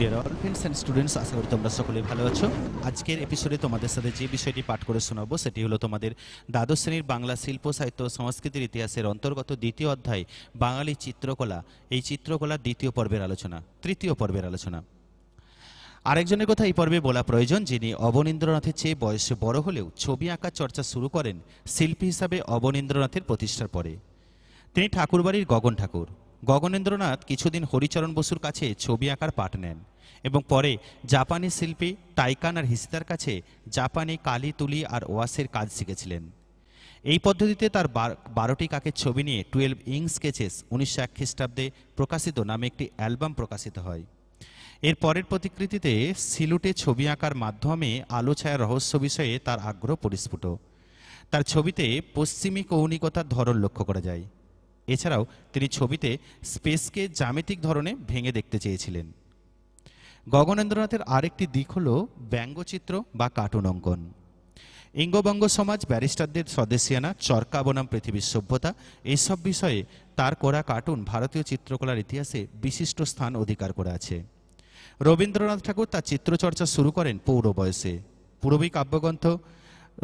deer all friends and students আশা করি তোমরা সকলে ভালো আছো আজকের এপিসোডে তোমাদের সাথে যে বিষয়টি পাঠ করে শোনাবো সেটি হলো তোমাদের দ্বাদশ শ্রেণীর বাংলা শিল্প সাহিত্য সংস্কৃতির ইতিহাসের অন্তর্গত দ্বিতীয় অধ্যায় বাঙালি চিত্রকলা এই চিত্রকলার দ্বিতীয় পর্বের আলোচনা তৃতীয় পর্বের আলোচনা আরেকজনের কথা এই পর্বে বলা প্রয়োজন যিনি অবনীন্দ্রনাথের চেয়ে বয়সে বড় হলেও ছবি আঁকার চর্চা শুরু করেন শিল্পী হিসাবে অবনীন্দ্রনাথের প্রতিষ্ঠার পরে তিনি ঠাকুরবাড়ির গগন ঠাকুর গগনেন্দ্রনাথ কিছুদিন হরিচরণ বসুর কাছে ছবি আঁকার পাঠ নেন এবং পরে জাপানি শিল্পী টাইকান আর হিসিতার কাছে জাপানি কালি তুলি আর ওয়াসের কাজ শিখেছিলেন এই পদ্ধতিতে তার বারোটি কাকের ছবি নিয়ে টুয়েলভ ইং স্কেচেস উনিশশো এক খ্রিস্টাব্দে প্রকাশিত নামে একটি অ্যালবাম প্রকাশিত হয় এর পরের প্রতিকৃতিতে সিলুটে ছবি আঁকার মাধ্যমে আলো ছায়া রহস্য বিষয়ে তার আগ্রহ পরিস্ফুট তার ছবিতে পশ্চিমী কৌণিকতার ধরন লক্ষ্য করা যায় এছাড়াও তিনি ছবিতে স্পেসকে জ্যামিতিক ধরনে ভেঙে দেখতে চেয়েছিলেন গগনেন্দ্রনাথের আরেকটি দিক হল ব্যঙ্গচিত্র বা কার্টুন অঙ্কন ইঙ্গবঙ্গ সমাজ ব্যারিস্টারদের স্বদেশিয়ানা চরকা বনাম পৃথিবীর সভ্যতা এইসব বিষয়ে তার করা কার্টুন ভারতীয় চিত্রকলার ইতিহাসে বিশিষ্ট স্থান অধিকার করে আছে রবীন্দ্রনাথ ঠাকুর তার চিত্রচর্চা শুরু করেন পৌর বয়সে পুরবী কাব্যগ্রন্থ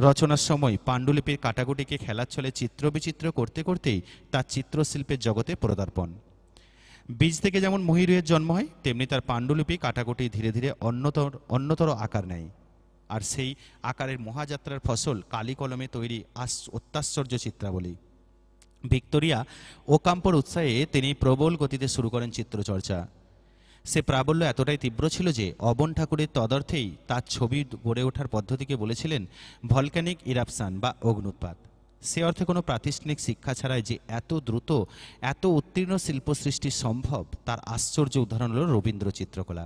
রচনার সময় পাণ্ডুলিপির কাটাকুটিকে খেলার ছলে চিত্রবিচিত্র করতে করতেই তার চিত্রশিল্পের জগতে প্রদার্পণ বীজ থেকে যেমন মহিরুয়ের জন্ম হয় তেমনি তার পাণ্ডুলিপি কাটাকুটি ধীরে ধীরে অন্যতর অন্যতর আকার নেয় আর সেই আকারের মহাযাত্রার ফসল কালি কলমে তৈরি আস অত্যাশ্চর্য চিত্রাবলী ভিক্টোরিয়া ওকাম্পর উৎসাহে তিনি প্রবল গতিতে শুরু করেন চিত্রচর্চা সে প্রাবল্য এতটাই তীব্র ছিল যে অবন ঠাকুরের তদর্থেই তার ছবি গড়ে ওঠার পদ্ধতিকে বলেছিলেন ভলক্যানিক ইরাপসান বা অগ্নুৎপাত সে অর্থে কোনো প্রাতিষ্ঠানিক শিক্ষা ছাড়াই যে এত দ্রুত এত উত্তীর্ণ শিল্প সৃষ্টি সম্ভব তার আশ্চর্য উদাহরণ হল রবীন্দ্র চিত্রকলা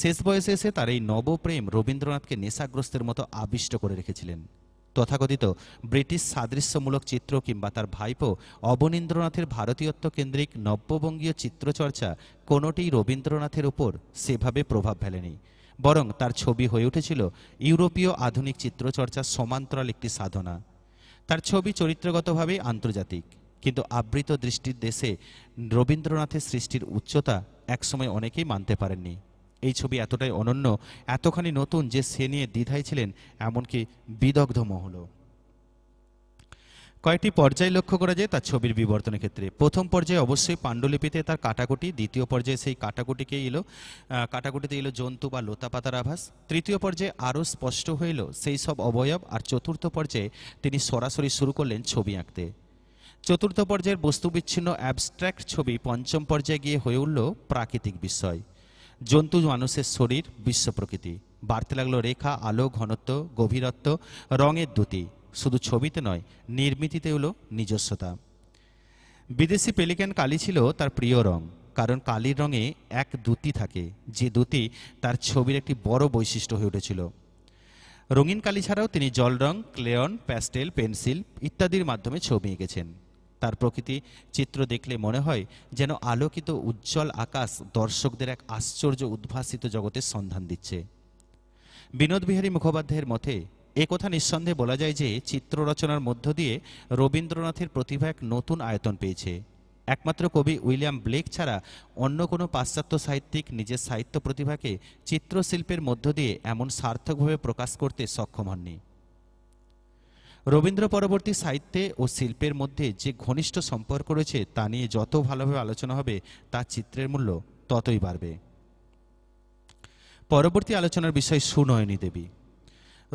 শেষ বয়সে এসে তার এই নবপ্রেম রবীন্দ্রনাথকে নেশাগ্রস্তের মতো আবিষ্ট করে রেখেছিলেন তথাকথিত ব্রিটিশ সাদৃশ্যমূলক চিত্র কিংবা তার ভাইপো অবনীন্দ্রনাথের ভারতীয়ত্ব কেন্দ্রিক নব্যবঙ্গীয় চিত্রচর্চা কোনোটি রবীন্দ্রনাথের উপর সেভাবে প্রভাব ফেলেনি বরং তার ছবি হয়ে উঠেছিল ইউরোপীয় আধুনিক চিত্রচর্চার সমান্তরাল একটি সাধনা তার ছবি চরিত্রগতভাবেই আন্তর্জাতিক কিন্তু আবৃত দৃষ্টির দেশে রবীন্দ্রনাথের সৃষ্টির উচ্চতা একসময় অনেকেই মানতে পারেননি এই ছবি এতটাই অনন্য এতখানি নতুন যে সে নিয়ে দ্বিধায় ছিলেন এমনকি বিদগ্ধ মহল কয়েকটি পর্যায় লক্ষ্য করা যায় তার ছবির বিবর্তনের ক্ষেত্রে প্রথম পর্যায়ে অবশ্যই পাণ্ডুলিপিতে তার কাটাকুটি দ্বিতীয় পর্যায়ে সেই কাটাকুটিকে এলো কাটাকুটিতে এলো জন্তু বা লতাপাতার আভাস তৃতীয় পর্যায়ে আরও স্পষ্ট হইল সেই সব অবয়ব আর চতুর্থ পর্যায়ে তিনি সরাসরি শুরু করলেন ছবি আঁকতে চতুর্থ পর্যায়ের বস্তুবিচ্ছিন্ন অ্যাবস্ট্র্যাক্ট ছবি পঞ্চম পর্যায়ে গিয়ে হয়ে উঠল প্রাকৃতিক বিষয় জন্তু মানুষের শরীর বিশ্ব প্রকৃতি বাড়তে লাগলো রেখা আলো ঘনত্ব গভীরত্ব রঙের দ্যুতি শুধু ছবিতে নয় নির্মিতিতে হলো নিজস্বতা বিদেশি পেলিক্যান কালি ছিল তার প্রিয় রং কারণ কালির রঙে এক দ্যুতি থাকে যে দ্যুতি তার ছবির একটি বড় বৈশিষ্ট্য হয়ে উঠেছিল রঙিন কালি ছাড়াও তিনি জল রং ক্লেয়ন প্যাস্টেল পেন্সিল ইত্যাদির মাধ্যমে ছবি এঁকেছেন তার প্রকৃতি চিত্র দেখলে মনে হয় যেন আলোকিত উজ্জ্বল আকাশ দর্শকদের এক আশ্চর্য উদ্ভাসিত জগতের সন্ধান দিচ্ছে বিনোদ বিহারী মুখোপাধ্যায়ের মতে কথা নিঃসন্দেহে বলা যায় যে চিত্র রচনার মধ্য দিয়ে রবীন্দ্রনাথের প্রতিভা এক নতুন আয়তন পেয়েছে একমাত্র কবি উইলিয়াম ব্লেক ছাড়া অন্য কোনো পাশ্চাত্য সাহিত্যিক নিজের সাহিত্য প্রতিভাকে চিত্রশিল্পের মধ্য দিয়ে এমন সার্থকভাবে প্রকাশ করতে সক্ষম হননি রবীন্দ্র পরবর্তী সাহিত্যে ও শিল্পের মধ্যে যে ঘনিষ্ঠ সম্পর্ক রয়েছে তা নিয়ে যত ভালোভাবে আলোচনা হবে তার চিত্রের মূল্য ততই বাড়বে পরবর্তী আলোচনার বিষয় সুনয়নী দেবী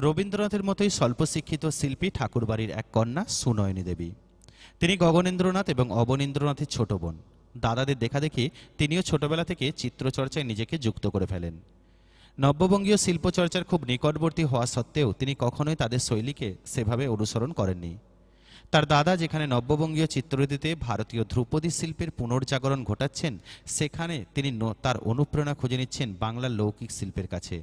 রবীন্দ্রনাথের মতোই স্বল্পশিক্ষিত শিল্পী ঠাকুরবাড়ির এক কন্যা সুনয়নী দেবী তিনি গগনেন্দ্রনাথ এবং অবনীন্দ্রনাথের ছোট বোন দাদাদের দেখাদেখি তিনিও ছোটবেলা থেকে চিত্রচর্চায় নিজেকে যুক্ত করে ফেলেন নব্যবঙ্গীয় শিল্পচর্চার খুব নিকটবর্তী হওয়া সত্ত্বেও তিনি কখনোই তাদের শৈলীকে সেভাবে অনুসরণ করেননি তার দাদা যেখানে নব্যবঙ্গীয় চিত্ররীতিতে ভারতীয় ধ্রুপদী শিল্পের পুনর্জাগরণ ঘটাচ্ছেন সেখানে তিনি তার অনুপ্রেরণা খুঁজে নিচ্ছেন বাংলার লৌকিক শিল্পের কাছে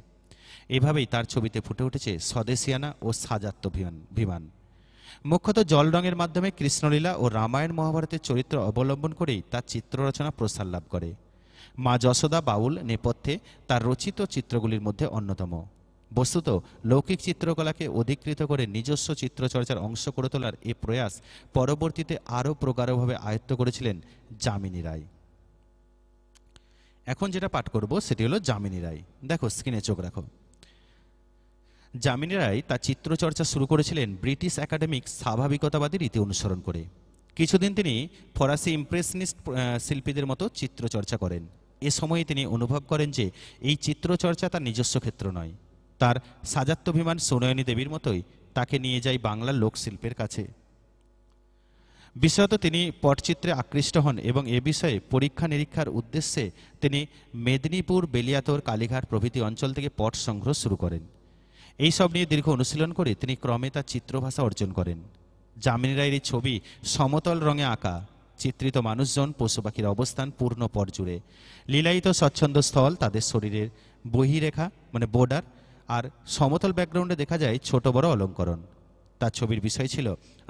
এভাবেই তার ছবিতে ফুটে উঠেছে স্বদেশিয়ানা ও সাজাত্মভিমান বিমান মুখ্যত জল রঙের মাধ্যমে কৃষ্ণলীলা ও রামায়ণ মহাভারতের চরিত্র অবলম্বন করেই তার চিত্ররচনা প্রসার লাভ করে মা যশোদা বাউল নেপথ্যে তার রচিত চিত্রগুলির মধ্যে অন্যতম বস্তুত লৌকিক চিত্রকলাকে অধিকৃত করে নিজস্ব চিত্রচর্চার অংশ করে তোলার এ প্রয়াস পরবর্তীতে আরও প্রগাঢ়ভাবে আয়ত্ত করেছিলেন যামিনী রায় এখন যেটা পাঠ করব সেটি হলো যামিনী রায় দেখো স্ক্রিনে চোখ রাখো যামিনী রায় তার চিত্রচর্চা শুরু করেছিলেন ব্রিটিশ একাডেমিক স্বাভাবিকতাবাদী রীতি অনুসরণ করে কিছুদিন তিনি ফরাসি ইমপ্রেশনিস্ট শিল্পীদের মতো চিত্রচর্চা করেন এ সময়ে তিনি অনুভব করেন যে এই চিত্রচর্চা তার নিজস্ব ক্ষেত্র নয় তার সাজাত্মভিমান সোনয়নী দেবীর মতোই তাকে নিয়ে যায় বাংলার লোকশিল্পের কাছে বিশেষত তিনি পটচিত্রে আকৃষ্ট হন এবং এ বিষয়ে পরীক্ষা নিরীক্ষার উদ্দেশ্যে তিনি মেদিনীপুর বেলিয়াতোর কালীঘাট প্রভৃতি অঞ্চল থেকে পট সংগ্রহ শুরু করেন এই সব নিয়ে দীর্ঘ অনুশীলন করে তিনি ক্রমে তার চিত্রভাষা অর্জন করেন জামিনী রায়ের ছবি সমতল রঙে আঁকা চিত্রিত মানুষজন পশু পাখির অবস্থান পূর্ণ পর জুড়ে লীলায়িত স্বচ্ছন্দ স্থল তাদের শরীরের বহিরেখা মানে বর্ডার আর সমতল ব্যাকগ্রাউন্ডে দেখা যায় ছোট বড় অলঙ্করণ তার ছবির বিষয় ছিল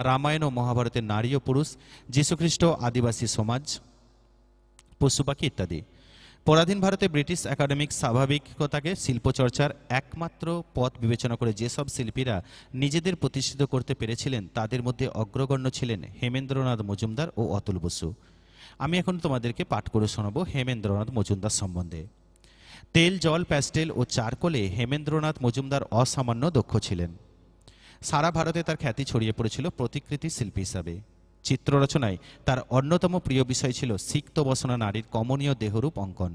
রামায়ণ ও মহাভারতের নারী ও পুরুষ যীশুখ্রিস্ট আদিবাসী সমাজ পশু পাখি ইত্যাদি পরাধীন ভারতে ব্রিটিশ একাডেমিক স্বাভাবিকতাকে শিল্পচর্চার একমাত্র পথ বিবেচনা করে যেসব শিল্পীরা নিজেদের প্রতিষ্ঠিত করতে পেরেছিলেন তাদের মধ্যে অগ্রগণ্য ছিলেন হেমেন্দ্রনাথ মজুমদার ও অতুল বসু আমি এখন তোমাদেরকে পাঠ করে শোনাব হেমেন্দ্রনাথ মজুমদার সম্বন্ধে তেল জল প্যাস্টেল ও চারকোলে হেমেন্দ্রনাথ মজুমদার অসামান্য দক্ষ ছিলেন সারা ভারতে তার খ্যাতি ছড়িয়ে পড়েছিল প্রতিকৃতি শিল্পী হিসাবে চিত্ররচনায় তার অন্যতম প্রিয় বিষয় ছিল সিক্ত বসনা নারীর কমনীয় দেহরূপ অঙ্কন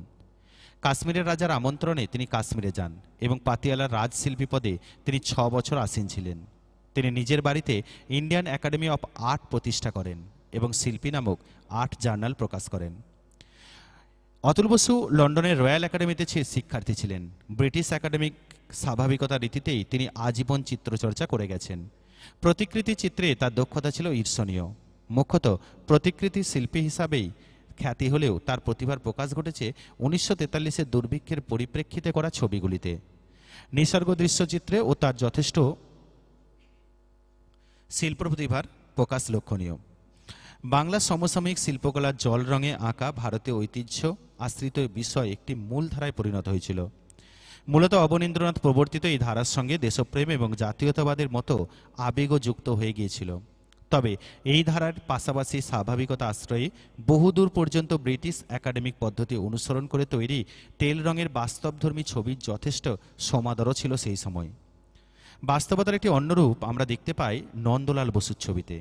কাশ্মীরের রাজার আমন্ত্রণে তিনি কাশ্মীরে যান এবং পাতিয়ালার রাজশিল্পী পদে তিনি ছ বছর আসীন ছিলেন তিনি নিজের বাড়িতে ইন্ডিয়ান একাডেমি অফ আর্ট প্রতিষ্ঠা করেন এবং শিল্পী নামক আর্ট জার্নাল প্রকাশ করেন অতুল বসু লন্ডনের রয়্যাল একাডেমিতে ছে শিক্ষার্থী ছিলেন ব্রিটিশ একাডেমিক স্বাভাবিকতা রীতিতেই তিনি আজীবন চিত্রচর্চা করে গেছেন প্রতিকৃতি চিত্রে তার দক্ষতা ছিল ঈর্ষণীয় মুখ্যত প্রতিকৃতি শিল্পী হিসাবেই খ্যাতি হলেও তার প্রতিভার প্রকাশ ঘটেছে উনিশশো তেতাল্লিশের দুর্ভিক্ষের পরিপ্রেক্ষিতে করা ছবিগুলিতে নিসর্গ দৃশ্যচিত্রে ও তার যথেষ্ট শিল্প প্রতিভার প্রকাশ লক্ষণীয় বাংলা সমসাময়িক শিল্পকলার জল রঙে আঁকা ভারতীয় ঐতিহ্য আশ্রিত বিষয় একটি মূল ধারায় পরিণত হয়েছিল মূলত অবনীন্দ্রনাথ প্রবর্তিত এই ধারার সঙ্গে দেশপ্রেম এবং জাতীয়তাবাদের মতো আবেগও যুক্ত হয়ে গিয়েছিল তবে এই ধারার পাশাপাশি স্বাভাবিকতা আশ্রয়ে বহুদূর পর্যন্ত ব্রিটিশ একাডেমিক পদ্ধতি অনুসরণ করে তৈরি তেল রঙের বাস্তবধর্মী ছবির যথেষ্ট সমাদরও ছিল সেই সময় বাস্তবতার একটি অন্যরূপ আমরা দেখতে পাই নন্দলাল বসুর ছবিতে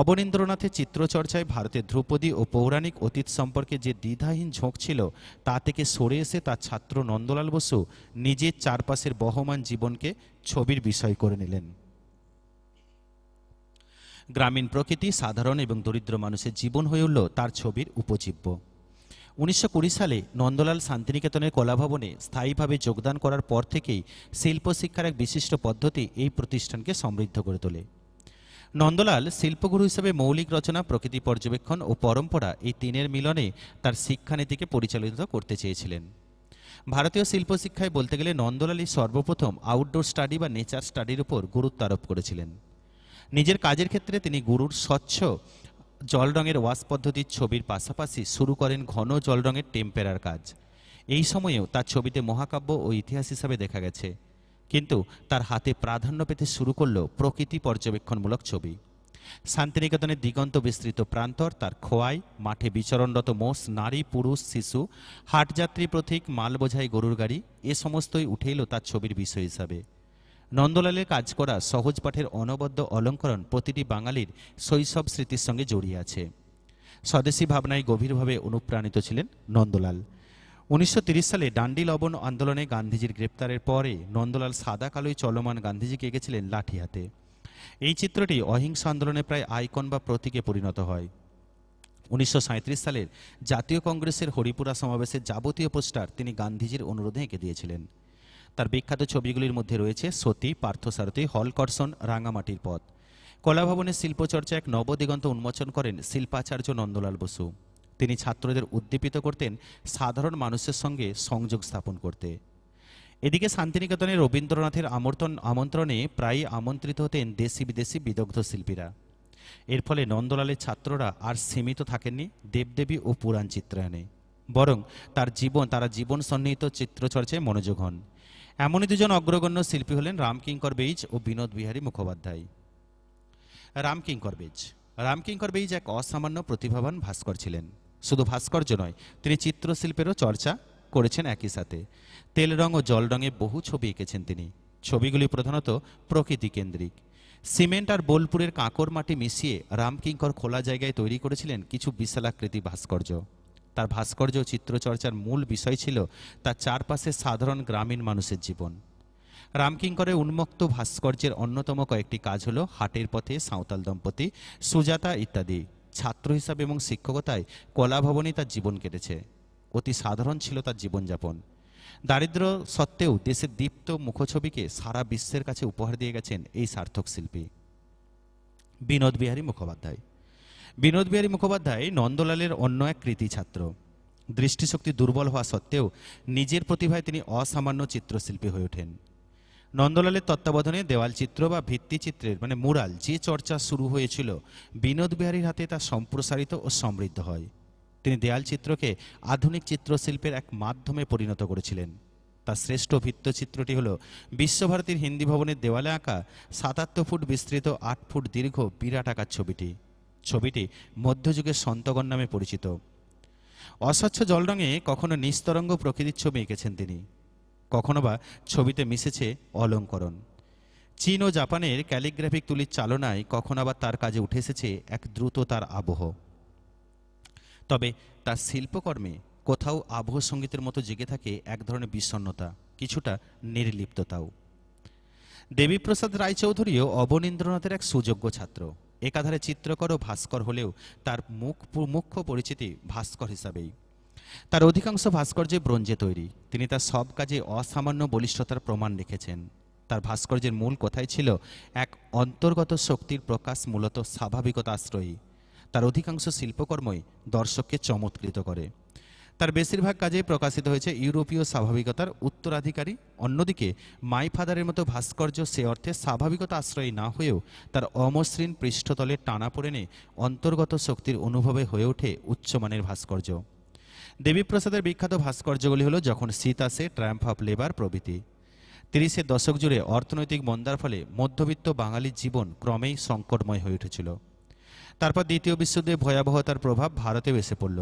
অবনীন্দ্রনাথের চিত্রচর্চায় ভারতের ধ্রুপদী ও পৌরাণিক অতীত সম্পর্কে যে দ্বিধাহীন ঝোঁক ছিল তা থেকে সরে এসে তার ছাত্র নন্দলাল বসু নিজের চারপাশের বহমান জীবনকে ছবির বিষয় করে নিলেন গ্রামীণ প্রকৃতি সাধারণ এবং দরিদ্র মানুষের জীবন হয়ে উঠল তার ছবির উপজীব্য উনিশশো সালে নন্দলাল শান্তিনিকেতনের কলাভবনে স্থায়ীভাবে যোগদান করার পর থেকেই শিল্প শিক্ষার এক বিশিষ্ট পদ্ধতি এই প্রতিষ্ঠানকে সমৃদ্ধ করে তোলে নন্দলাল শিল্পগুরু হিসেবে মৌলিক রচনা প্রকৃতি পর্যবেক্ষণ ও পরম্পরা এই তিনের মিলনে তার শিক্ষানীতিকে পরিচালিত করতে চেয়েছিলেন ভারতীয় শিল্প শিক্ষায় বলতে গেলে নন্দলালই সর্বপ্রথম আউটডোর স্টাডি বা নেচার স্টাডির উপর গুরুত্ব আরোপ করেছিলেন নিজের কাজের ক্ষেত্রে তিনি গুরুর স্বচ্ছ জল রঙের ওয়াশ পদ্ধতির ছবির পাশাপাশি শুরু করেন ঘন জল রঙের টেম্পেরার কাজ এই সময়েও তার ছবিতে মহাকাব্য ও ইতিহাস হিসাবে দেখা গেছে কিন্তু তার হাতে প্রাধান্য পেতে শুরু করল প্রকৃতি পর্যবেক্ষণমূলক ছবি শান্তিনিকেতনের দিগন্ত বিস্তৃত প্রান্তর তার খোয়াই মাঠে বিচরণরত মোষ নারী পুরুষ শিশু হাটযাত্রী প্রতীক মাল বোঝাই গরুর গাড়ি এ সমস্তই উঠে এলো তার ছবির বিষয় হিসাবে নন্দলালের কাজ করা সহজ পাঠের অনবদ্য অলঙ্করণ প্রতিটি বাঙালির শৈশব স্মৃতির সঙ্গে জড়িয়ে আছে স্বদেশী ভাবনায় গভীরভাবে অনুপ্রাণিত ছিলেন নন্দলাল উনিশশো সালে ডান্ডি লবণ আন্দোলনে গান্ধীজির গ্রেপ্তারের পরে নন্দলাল সাদা কালোই চলমান গান্ধীজিকে এঁকেছিলেন লাঠি হাতে এই চিত্রটি অহিংস আন্দোলনে প্রায় আইকন বা প্রতীকে পরিণত হয় উনিশশো সালের জাতীয় কংগ্রেসের হরিপুরা সমাবেশের যাবতীয় পোস্টার তিনি গান্ধীজির অনুরোধে এঁকে দিয়েছিলেন তার বিখ্যাত ছবিগুলির মধ্যে রয়েছে সতী পার্থসারথী হলকর্ষণ রাঙামাটির পথ কলাভবনের শিল্পচর্চা এক নবদিগন্ত উন্মোচন করেন শিল্পাচার্য নন্দলাল বসু তিনি ছাত্রদের উদ্দীপিত করতেন সাধারণ মানুষের সঙ্গে সংযোগ স্থাপন করতে এদিকে শান্তিনিকেতনে রবীন্দ্রনাথের আমন্ত্রণ আমন্ত্রণে প্রায়ই আমন্ত্রিত হতেন দেশি বিদেশি বিদগ্ধ শিল্পীরা এর ফলে নন্দলালের ছাত্ররা আর সীমিত থাকেননি দেবদেবী ও পুরাণ চিত্রায়নে বরং তার জীবন তারা জীবন সন্নিহিত চিত্রচর্চায় মনোযোগ হন এমনই দুজন অগ্রগণ্য শিল্পী হলেন রামকিঙ্কর বেইজ ও বিনোদ বিহারী মুখোপাধ্যায় রামকিঙ্কর বেইজ রামকিঙ্কর বেইজ এক অসামান্য প্রতিভাবান ভাস্কর ছিলেন শুধু ভাস্কর্য নয় তিনি চিত্রশিল্পেরও চর্চা করেছেন একই সাথে তেল রং ও জল রঙে বহু ছবি এঁকেছেন তিনি ছবিগুলি প্রধানত প্রকৃতি কেন্দ্রিক সিমেন্ট আর বোলপুরের কাঁকর মাটি মিশিয়ে রামকিঙ্কর খোলা জায়গায় তৈরি করেছিলেন কিছু বিশালাকৃতি ভাস্কর্য তার ভাস্কর্য ও চিত্রচর্চার মূল বিষয় ছিল তার চারপাশে সাধারণ গ্রামীণ মানুষের জীবন রামকিঙ্করের উন্মুক্ত ভাস্কর্যের অন্যতম কয়েকটি কাজ হলো হাটের পথে সাঁওতাল দম্পতি সুজাতা ইত্যাদি ছাত্র হিসাবে এবং শিক্ষকতায় কলাভবনে তার জীবন কেটেছে অতি সাধারণ ছিল তার জীবনযাপন দারিদ্র সত্ত্বেও দেশের দীপ্ত মুখছবিকে সারা বিশ্বের কাছে উপহার দিয়ে গেছেন এই সার্থক শিল্পী বিনোদ বিহারী মুখোপাধ্যায় বিনোদ বিহারী মুখোপাধ্যায় নন্দলালের অন্য এক কৃতি ছাত্র দৃষ্টিশক্তি দুর্বল হওয়া সত্ত্বেও নিজের প্রতিভায় তিনি অসামান্য চিত্রশিল্পী হয়ে ওঠেন নন্দলালের তত্ত্বাবধানে দেওয়াল চিত্র বা ভিত্তিচিত্রের মানে মুরাল যে চর্চা শুরু হয়েছিল বিনোদ বিহারীর হাতে তা সম্প্রসারিত ও সমৃদ্ধ হয় তিনি চিত্রকে আধুনিক চিত্রশিল্পের এক মাধ্যমে পরিণত করেছিলেন তার শ্রেষ্ঠ ভিত্তচিত্রটি হল বিশ্বভারতীর হিন্দি ভবনের দেওয়ালে আঁকা সাতাত্তর ফুট বিস্তৃত আট ফুট দীর্ঘ বিরাট আঁকার ছবিটি ছবিটি মধ্যযুগের সন্তগণ নামে পরিচিত অস্বচ্ছ জল রঙে কখনো নিস্তরঙ্গ প্রকৃতির ছবি এঁকেছেন তিনি কখনো বা ছবিতে মিশেছে অলঙ্করণ চীন ও জাপানের ক্যালিগ্রাফিক তুলির চালনায় কখনো আবার তার কাজে উঠে এসেছে এক দ্রুত তার আবহ তবে তার শিল্পকর্মে কোথাও আবহ সঙ্গীতের মতো জেগে থাকে এক ধরনের বিষণ্নতা কিছুটা নির্লিপ্ততাও দেবীপ্রসাদ রায়চৌধুরীও অবনীন্দ্রনাথের এক সুযোগ্য ছাত্র একাধারে চিত্রকর ও ভাস্কর হলেও তার মুখ মুখ্য পরিচিতি ভাস্কর হিসাবেই তার অধিকাংশ ভাস্কর্যে ব্রোঞ্জে তৈরি তিনি তার সব কাজে অসামান্য বলিষ্ঠতার প্রমাণ রেখেছেন তার ভাস্কর্যের মূল কথাই ছিল এক অন্তর্গত শক্তির প্রকাশ মূলত স্বাভাবিকতা আশ্রয়ী তার অধিকাংশ শিল্পকর্মই দর্শককে চমৎকৃত করে তার বেশিরভাগ কাজে প্রকাশিত হয়েছে ইউরোপীয় স্বাভাবিকতার উত্তরাধিকারী অন্যদিকে মাই ফাদারের মতো ভাস্কর্য সে অর্থে স্বাভাবিকতা আশ্রয় না হয়েও তার অমসৃণ পৃষ্ঠতলে টানা পড়েনে অন্তর্গত শক্তির অনুভবে হয়ে ওঠে উচ্চমানের ভাস্কর্য দেবীপ্রসাদের বিখ্যাত ভাস্কর্যগুলি হল যখন শীত আসে ট্রাম্প অফ লেবার প্রভৃতি তিরিশের দশক জুড়ে অর্থনৈতিক মন্দার ফলে মধ্যবিত্ত বাঙালির জীবন ক্রমেই সংকটময় হয়ে উঠেছিল তারপর দ্বিতীয় বিশ্বযুদ্ধে ভয়াবহতার প্রভাব ভারতেও এসে পড়ল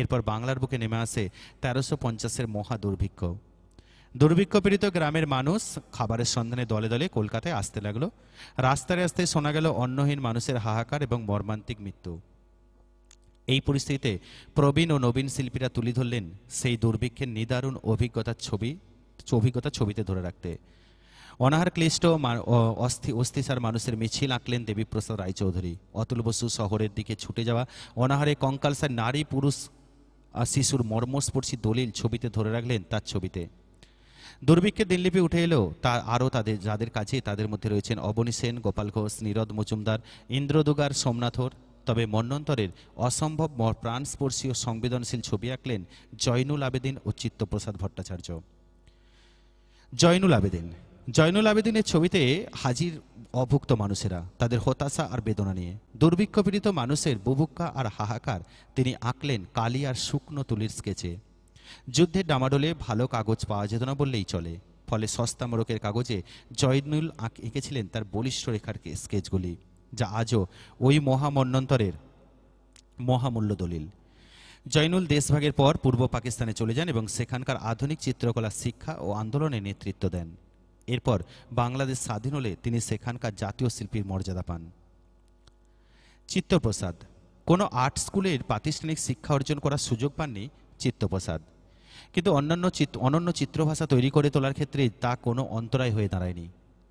এরপর বাংলার বুকে নেমে আসে তেরোশো পঞ্চাশের মহা দুর্ভিক্ষ দুর্ভিক্ষ পীড়িত গ্রামের মানুষ খাবারের সন্ধানে দলে দলে কলকাতায় আসতে লাগলো রাস্তায় রাস্তায় শোনা গেল অন্নহীন মানুষের হাহাকার এবং মর্মান্তিক মৃত্যু এই পরিস্থিতিতে প্রবীণ ও নবীন শিল্পীরা তুলে ধরলেন সেই দুর্ভিক্ষের নিদারুণ অভিজ্ঞতার ছবি অভিজ্ঞতা ছবিতে ধরে রাখতে অনাহার ক্লিষ্ট অস্থি অস্থিসার মানুষের মিছিল আঁকলেন দেবীপ্রসাদ রায়চৌধুরী অতুল বসু শহরের দিকে ছুটে যাওয়া অনাহারে কঙ্কালসার নারী পুরুষ আর শিশুর মর্মস্পর্শী দলিল ছবিতে ধরে রাখলেন তার ছবিতে দুর্ভিক্ষে দিনলিপি উঠে এলেও তা আরও তাদের যাদের কাছে তাদের মধ্যে রয়েছেন অবনী সেন গোপাল ঘোষ নীরদ মজুমদার ইন্দ্রদুগার সোমনাথর তবে মন্নন্তরের অসম্ভব প্রাণস্পর্শী ও সংবেদনশীল ছবি আঁকলেন জয়নুল আবেদিন ও চিত্তপ্রসাদ ভট্টাচার্য জয়নুল আবেদিন জয়নুল আবেদিনের ছবিতে হাজির অভুক্ত মানুষেরা তাদের হতাশা আর বেদনা নিয়ে দুর্ভিক্ষ পীড়িত মানুষের বুভুক্কা আর হাহাকার তিনি আঁকলেন কালি আর শুকনো তুলির স্কেচে যুদ্ধের ডামাডোলে ভালো কাগজ পাওয়া যেত না বললেই চলে ফলে সস্তা মোড়কের কাগজে জয়নুল এঁকেছিলেন তার বলিষ্ঠ রেখার স্কেচগুলি যা আজও ওই মহামন্যন্তরের মহামূল্য দলিল জয়নুল দেশভাগের পর পূর্ব পাকিস্তানে চলে যান এবং সেখানকার আধুনিক চিত্রকলা শিক্ষা ও আন্দোলনে নেতৃত্ব দেন এরপর বাংলাদেশ স্বাধীন হলে তিনি সেখানকার জাতীয় শিল্পীর মর্যাদা পান চিত্তপ্রসাদ কোনো আর্ট স্কুলের প্রাতিষ্ঠানিক শিক্ষা অর্জন করার সুযোগ পাননি চিত্তপ্রসাদ কিন্তু অন্যান্য চিত্র অনন্য চিত্রভাষা তৈরি করে তোলার ক্ষেত্রে তা কোনো অন্তরায় হয়ে দাঁড়ায়নি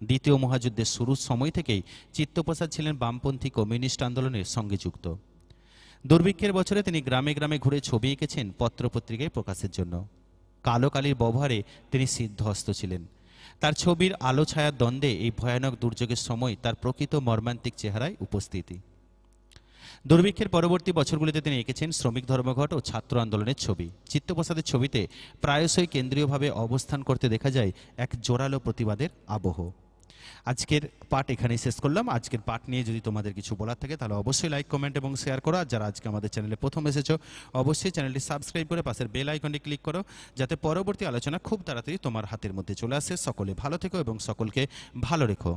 দ্বিতীয় মহাযুদ্ধের শুরুর সময় থেকেই চিত্তপ্রসাদ ছিলেন বামপন্থী কমিউনিস্ট আন্দোলনের সঙ্গে যুক্ত দুর্ভিক্ষের বছরে তিনি গ্রামে গ্রামে ঘুরে ছবি এঁকেছেন পত্রপত্রিকায় প্রকাশের জন্য কালো কালির ব্যবহারে তিনি সিদ্ধহস্ত ছিলেন তার ছবির আলো ছায়া দ্বন্দ্বে এই ভয়ানক দুর্যোগের সময় তার প্রকৃত মর্মান্তিক চেহারায় উপস্থিতি দুর্ভিক্ষের পরবর্তী বছরগুলিতে তিনি এঁকেছেন শ্রমিক ধর্মঘট ও ছাত্র আন্দোলনের ছবি চিত্তপ্রসাদের ছবিতে প্রায়শই কেন্দ্রীয়ভাবে অবস্থান করতে দেখা যায় এক জোরালো প্রতিবাদের আবহ আজকের পাঠ এখানেই শেষ করলাম আজকের পাঠ নিয়ে যদি তোমাদের কিছু বলার থাকে তাহলে অবশ্যই লাইক কমেন্ট এবং শেয়ার করো আর যারা আজকে আমাদের চ্যানেলে প্রথম এসেছো অবশ্যই চ্যানেলটি সাবস্ক্রাইব করে পাশের বেল আইকনটি ক্লিক করো যাতে পরবর্তী আলোচনা খুব তাড়াতাড়ি তোমার হাতের মধ্যে চলে আসে সকলে ভালো থেকো এবং সকলকে ভালো রেখো